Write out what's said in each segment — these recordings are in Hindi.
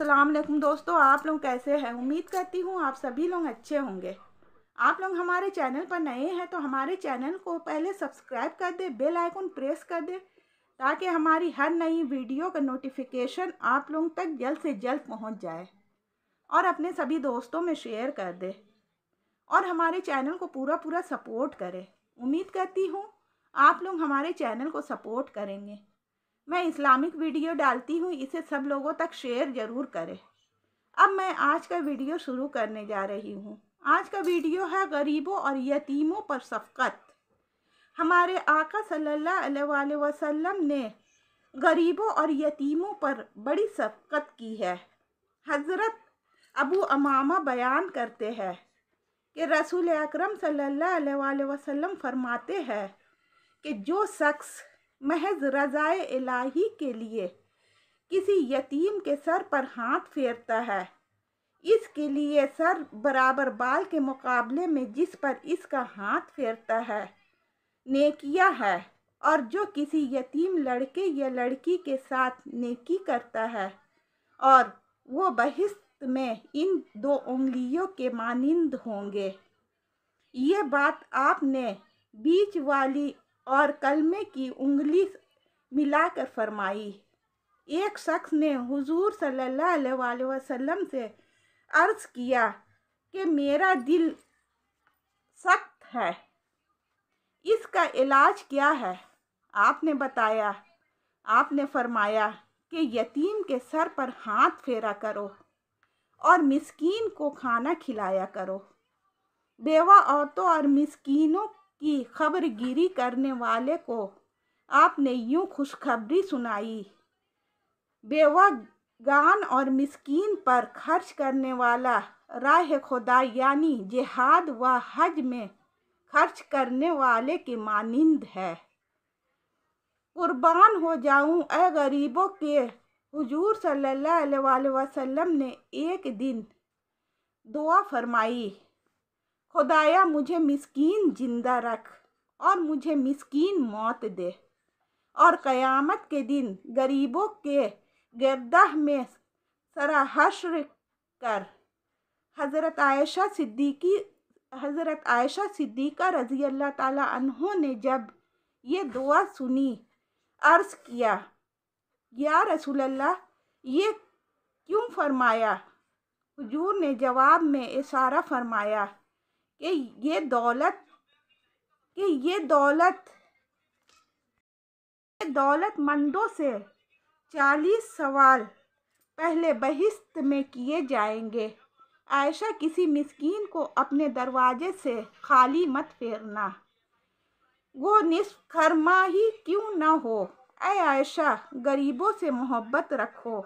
असलम दोस्तों आप लोग कैसे हैं उम्मीद करती हूँ आप सभी लोग अच्छे होंगे आप लोग हमारे चैनल पर नए हैं तो हमारे चैनल को पहले सब्सक्राइब कर दें बेल आइकन प्रेस कर दें ताकि हमारी हर नई वीडियो का नोटिफिकेशन आप लोग तक जल्द से जल्द पहुँच जाए और अपने सभी दोस्तों में शेयर कर दें और हमारे चैनल को पूरा पूरा सपोर्ट करें उम्मीद करती हूँ आप लोग हमारे चैनल को सपोर्ट करेंगे मैं इस्लामिक वीडियो डालती हूँ इसे सब लोगों तक शेयर ज़रूर करें अब मैं आज का वीडियो शुरू करने जा रही हूँ आज का वीडियो है गरीबों और यतीमों पर शफकत हमारे आका सल्ला वसम ने गरीबों और यतीमों पर बड़ी शफकत की है हज़रत अबू अमामा बयान करते हैं कि रसूल अकरम सल्लल्लाहु अलैहि फरमाते हैं कि जो शख्स महज रज़ाए इलाही के लिए किसी यतीम के सर पर हाथ फेरता है इसके लिए सर बराबर बाल के मुकाबले में जिस पर इसका हाथ फेरता है नेकिया है और जो किसी यतीम लड़के या लड़की के साथ नेकी करता है और वो बहिस्त में इन दो उंगलियों के मानिंद होंगे ये बात आपने बीच वाली और कलमे की उंगली मिलाकर फरमाई एक शख्स ने हुजूर सल्लल्लाहु अलैहि वसल्लम से अर्ज़ किया कि मेरा दिल सख्त है इसका इलाज क्या है आपने बताया आपने फरमाया कि यतीम के सर पर हाथ फेरा करो और मिसकीन को खाना खिलाया करो बेवा औरतों और मिसकीनों की खबरगिरी करने वाले को आपने यूं खुशखबरी सुनाई बेवा गान और मिस्कीन पर खर्च करने वाला राह खुदा यानी जिहाद व हज में खर्च करने वाले के मानिंद है कुर्बान हो जाऊं ए गरीबों के हुजूर सल्लल्लाहु अलैहि वसल्लम ने एक दिन दुआ फरमाई खुदाया मुझे मिसकीन जिंदा रख और मुझे मिसकीन मौत दे और क़यामत के दिन गरीबों के गर्दाह में सरा हश्र कर हज़रत आयशा सिद्दीकी हज़रत आयशा सिद्दीका रज़ी अल्लाह ताला ने जब ये दुआ सुनी अर्ज़ किया या रसूल अल्लाह ये क्यों फरमाया हुजूर ने जवाब में इशारा फरमाया कि ये दौलत कि ये दौलत दौलतमंदों से चालीस सवाल पहले बहिस्त में किए जाएंगे आयशा किसी मिसकीन को अपने दरवाजे से खाली मत फेरना वो निस्फ खरमा ही क्यों ना हो ऐ आयशा गरीबों से मोहब्बत रखो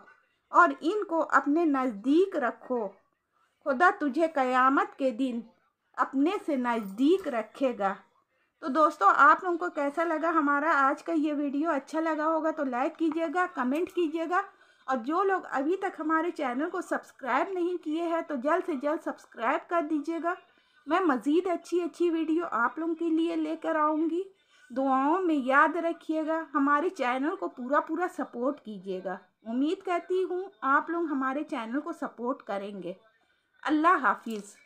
और इनको अपने नज़दीक रखो खुदा तुझे क़यामत के दिन अपने से नज़दीक रखेगा तो दोस्तों आप लोगों को कैसा लगा हमारा आज का ये वीडियो अच्छा लगा होगा तो लाइक कीजिएगा कमेंट कीजिएगा और जो लोग अभी तक हमारे चैनल को सब्सक्राइब नहीं किए हैं तो जल्द से जल्द सब्सक्राइब कर दीजिएगा मैं मज़ीद अच्छी अच्छी वीडियो आप लोगों के लिए लेकर आऊँगी दुआओं में याद रखिएगा हमारे चैनल को पूरा पूरा सपोर्ट कीजिएगा उम्मीद करती हूँ आप लोग हमारे चैनल को सपोर्ट करेंगे अल्लाह हाफिज़